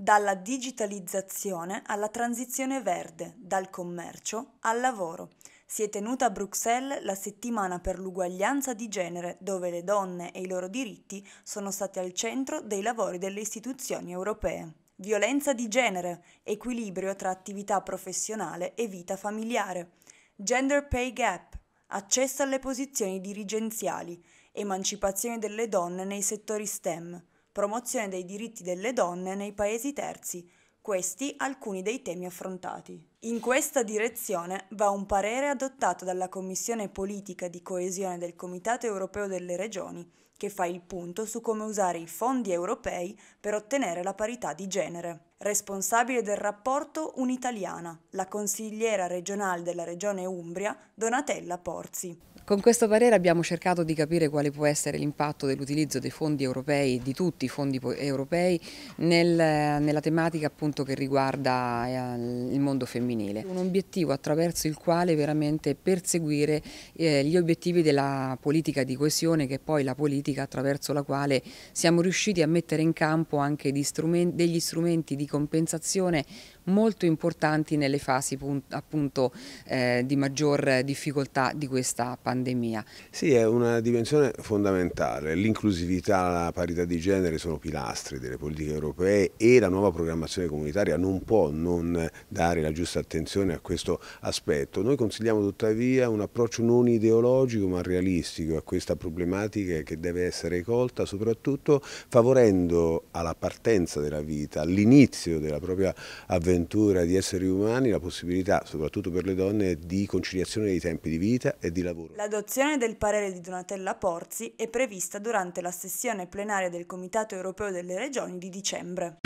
dalla digitalizzazione alla transizione verde, dal commercio al lavoro. Si è tenuta a Bruxelles la settimana per l'uguaglianza di genere, dove le donne e i loro diritti sono stati al centro dei lavori delle istituzioni europee. Violenza di genere, equilibrio tra attività professionale e vita familiare, gender pay gap, accesso alle posizioni dirigenziali, emancipazione delle donne nei settori STEM promozione dei diritti delle donne nei paesi terzi, questi alcuni dei temi affrontati. In questa direzione va un parere adottato dalla Commissione politica di coesione del Comitato europeo delle regioni, che fa il punto su come usare i fondi europei per ottenere la parità di genere. Responsabile del rapporto un'italiana, la consigliera regionale della regione Umbria, Donatella Porzi. Con questo parere abbiamo cercato di capire quale può essere l'impatto dell'utilizzo dei fondi europei, di tutti i fondi europei, nel, nella tematica appunto che riguarda eh, il mondo femminile. Un obiettivo attraverso il quale veramente perseguire eh, gli obiettivi della politica di coesione che è poi la politica attraverso la quale siamo riusciti a mettere in campo anche degli strumenti di compensazione molto importanti nelle fasi appunto eh, di maggior difficoltà di questa pandemia pandemia. Sì, è una dimensione fondamentale. L'inclusività, la parità di genere sono pilastri delle politiche europee e la nuova programmazione comunitaria non può non dare la giusta attenzione a questo aspetto. Noi consigliamo tuttavia un approccio non ideologico ma realistico a questa problematica che deve essere colta soprattutto favorendo alla partenza della vita, all'inizio della propria avventura di esseri umani la possibilità, soprattutto per le donne, di conciliazione dei tempi di vita e di lavoro. L'adozione del parere di Donatella Porzi è prevista durante la sessione plenaria del Comitato europeo delle regioni di dicembre.